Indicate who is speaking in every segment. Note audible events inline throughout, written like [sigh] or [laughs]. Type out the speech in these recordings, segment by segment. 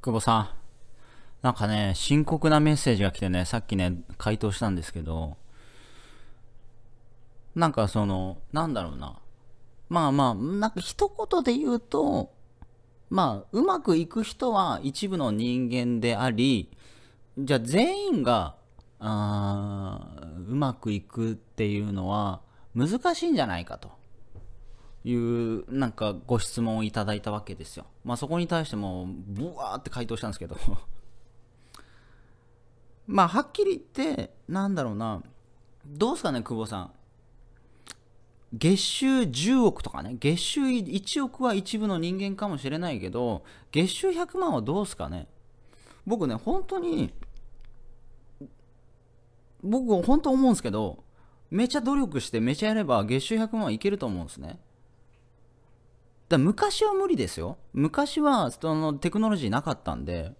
Speaker 1: 久保さん。なんかね、深刻なメッセージが来てね、さっきね、回答したんですけど、なんかその、なんだろうな。まあまあ、なんか一言で言うと、まあ、うまくいく人は一部の人間であり、じゃあ全員が、あうまくいくっていうのは難しいんじゃないかと。いうなんかご質問をいただいたわけですよ。まあ、そこに対してもブワーって回答したんですけど [laughs] まあはっきり言ってなんだろうなどうすかね久保さん月収10億とかね月収1億は一部の人間かもしれないけど月収100万はどうすかね僕ね本当に僕本当思うんですけどめちゃ努力してめちゃやれば月収100万はいけると思うんですねだ昔は無理ですよ。昔はそのテクノロジーなかったんで、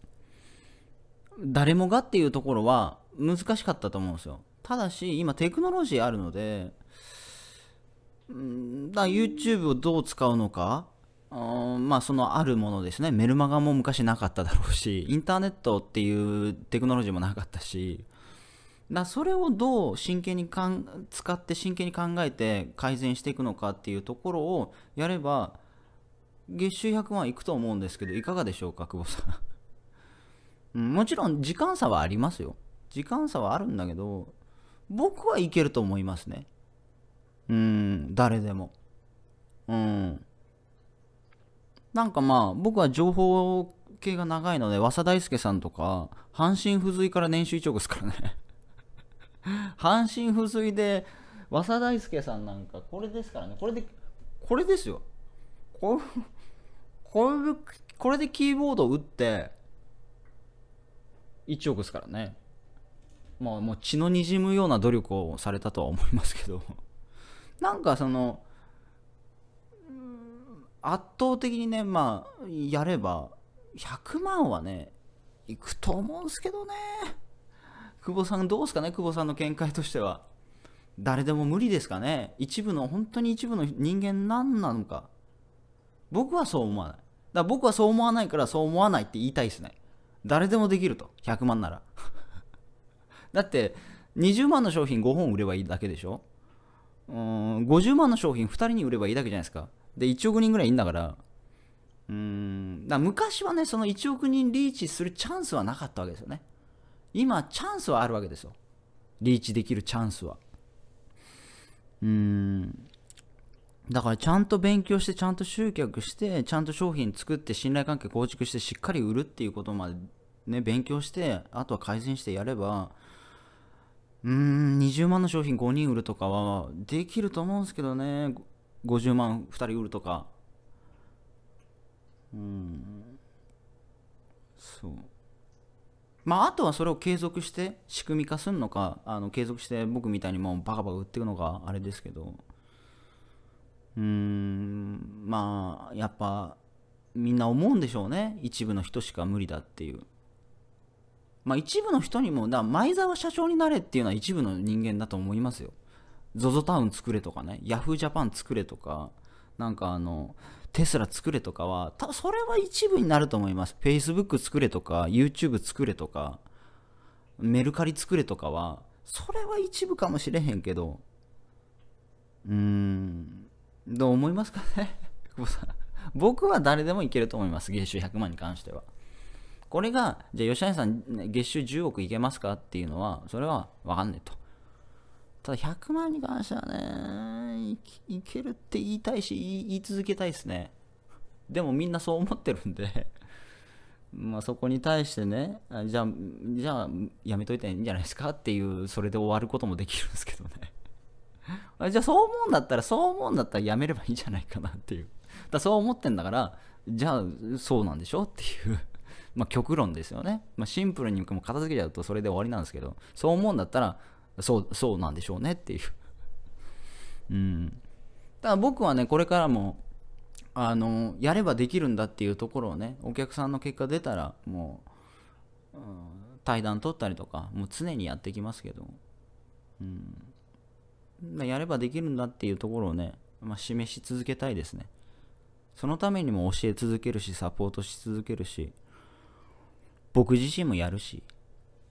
Speaker 1: 誰もがっていうところは難しかったと思うんですよ。ただし、今テクノロジーあるので、んだ YouTube をどう使うのか、まあそのあるものですね。メルマガも昔なかっただろうし、インターネットっていうテクノロジーもなかったし、だそれをどう真剣にかん使って真剣に考えて改善していくのかっていうところをやれば月収100万いくと思うんですけど、いかがでしょうか、久保さん。もちろん時間差はありますよ。時間差はあるんだけど、僕はいけると思いますね。うん、誰でも。うん。なんかまあ、僕は情報系が長いので、和田大輔さんとか、阪神付随から年収1億ですからね [laughs] 阪神付随で、和田大輔さんなんか、これですからね。これで、これですよ。これこれでキーボードを打って1億ですからねもうもう血のにじむような努力をされたとは思いますけど [laughs] なんかその圧倒的にねまあやれば100万はねいくと思うんですけどね久保さんどうですかね久保さんの見解としては誰でも無理ですかね一部の本当に一部の人間何なのか僕はそう思わないだから僕はそう思わないからそう思わないって言いたいですね誰でもできると100万なら [laughs] だって20万の商品5本売ればいいだけでしょうん50万の商品2人に売ればいいだけじゃないですかで1億人ぐらいいんだからうんだ昔はねその1億人リーチするチャンスはなかったわけですよね今チャンスはあるわけですよリーチできるチャンスはうーんだからちゃんと勉強してちゃんと集客してちゃんと商品作って信頼関係構築してしっかり売るっていうことまでね勉強してあとは改善してやればうーん20万の商品5人売るとかはできると思うんですけどね50万2人売るとかうんそうまああとはそれを継続して仕組み化するのかあの継続して僕みたいにもうバカバカ売っていくのがあれですけどうんまあやっぱみんな思うんでしょうね一部の人しか無理だっていうまあ一部の人にもだ前澤社長になれっていうのは一部の人間だと思いますよ ZOZO タウン作れとかね Yahoo! ジャパン作れとかなんかあのテスラ作れとかはたそれは一部になると思います Facebook 作れとか YouTube 作れとかメルカリ作れとかはそれは一部かもしれへんけどうーんどう思いますかね [laughs] 僕は誰でもいけると思います。月収100万に関しては。これが、じゃあ吉谷さん、月収10億いけますかっていうのは、それはわかんないと。ただ100万に関してはね、いけるって言いたいし、言い続けたいですね。でもみんなそう思ってるんで [laughs] まあそこに対してね、じゃあ、じゃあやめといたらいいんじゃないですかっていう、それで終わることもできるんですけどねじゃあそう思うんだったら、そう思うんだったらやめればいいんじゃないかなっていう。だそう思ってんだから、じゃあそうなんでしょっていう [laughs] まあ極論ですよね。まあシンプルにも片付けちゃうとそれで終わりなんですけど、そう思うんだったら、そう、そうなんでしょうねっていう [laughs] うん。ただ僕はね、これからも、あの、やればできるんだっていうところをね、お客さんの結果出たら、もう、うん、対談取ったりとか、もう常にやってきますけど、うん。まあ、やればできるんだっていうところをね、まあ、示し続けたいですね。そのためにも教え続けるし、サポートし続けるし、僕自身もやるし、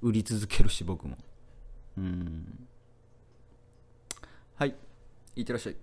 Speaker 1: 売り続けるし、僕も。うん。はい。いってらっしゃい。